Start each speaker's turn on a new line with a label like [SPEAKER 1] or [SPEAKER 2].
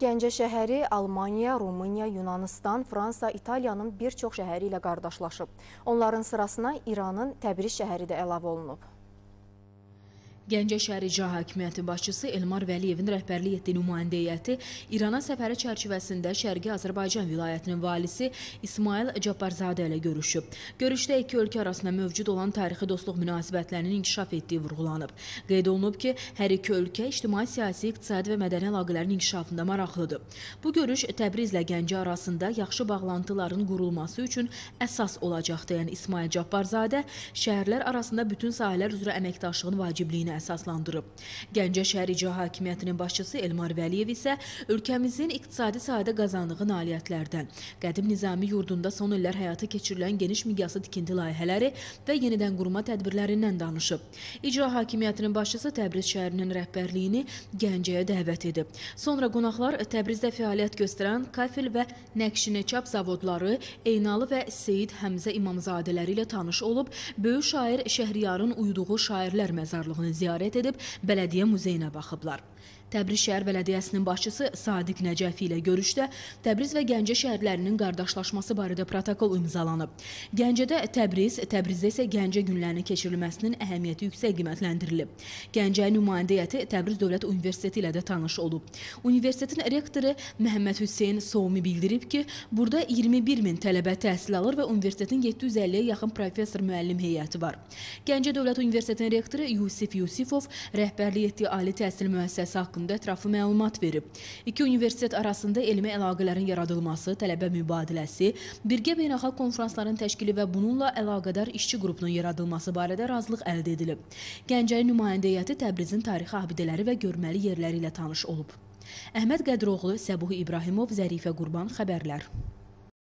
[SPEAKER 1] Gəncə şəhəri Almaniya, Rumıniya, Yunanistan, Fransa, İtaliyanın bir çox şəhəri ilə qardaşlaşıb. Onların sırasına İranın Təbriz şəhəri də əlavə olunub.
[SPEAKER 2] Gəncə şəhəri İcra Hakimiyyəti başçısı Elmar Vəliyevin rəhbərlik etdiyi nümayəndə heyəti İrana səfəri çərçivəsində Şərqi Azərbaycan vilayətinin valisi İsmail Cabbarzadə ilə görüşüb. Görüşdə iki ölkə arasında mövcud olan tarixi dostluq münasibətlərinin inkişaf etdiyi vurğulanıb. Qeyd olunub ki, hər iki ölkə ictimai-siyasi, iqtisadi və mədəni əlaqələrin inkişafında maraqlıdır. Bu görüş Təbrizlə Gəncə arasında yaxşı bağlantıların qurulması üçün əsas olacaq deyən İsmail Cabbarzadə şəhərlər arasında bütün sahələr üzrə əməkdaşlığın vacibliyini əsaslandırıb. Gəncə şəhər icra hakimiyyətinin başçısı Elmar Vəliyev isə ölkəmizin iqtisadi sahədə qazandığı nailiyyətlərdən, qədim nizami yurdunda son illər həyata keçirilən geniş miqyaslı tikinti layihələri və yenidən qurma tədbirlərindən danışıb. İcra hakimiyyətinin başçısı Təbriz şəhərinin rəhbərliyini Gəncəyə dəvət edib. Sonra qonaqlar Təbrizdə fəaliyyət göstərən kafil və nəqşineçap zavodları, Eynalı və Seyid Həmzə imamzadələri ilə tanış olub, böyük şair Şəhriyarın uyuduğu şairlər məzarlığını ziyarət edib ziyarət edib bələdiyyə muzeyinə baxıblar. Təbriz şəhər bələdiyyəsinin başçısı Sadiq Nəcəfi ilə görüşdə Təbriz və Gəncə şəhərlərinin qardaşlaşması barədə protokol imzalanıb. Gəncədə Təbriz, Təbrizdə isə Gəncə günlərinin keçirilməsinin əhəmiyyəti yüksək qiymətləndirilib. Gəncə nümayəndəyiyyəti Təbriz Dövlət Universiteti ilə də tanış olub. Universitetin rektoru Məhəmməd Hüseyn Soumi bildirib ki, burada 21 min tələbə təhsil alır və universitetin 750-yə yaxın professor müəllim heyəti var. Gəncə Dövlət Universitetinin rektoru Yusif Yusif Yusifov rəhbərlik etdiyi ali təhsil müəssisəsi haqqında ətraflı məlumat verib. İki universitet arasında elmi əlaqələrin yaradılması, tələbə mübadiləsi, birgə beynəlxalq konfransların təşkili və bununla əlaqədar işçi qrupunun yaradılması barədə razılıq əldə edilib. Gəncəli nümayəndə heyəti Təbrizin tarixi abidələri və görməli yerləri ilə tanış olub. Əhməd Qədroğlu, Səbuh İbrahimov, Zərifə Qurban xəbərlər.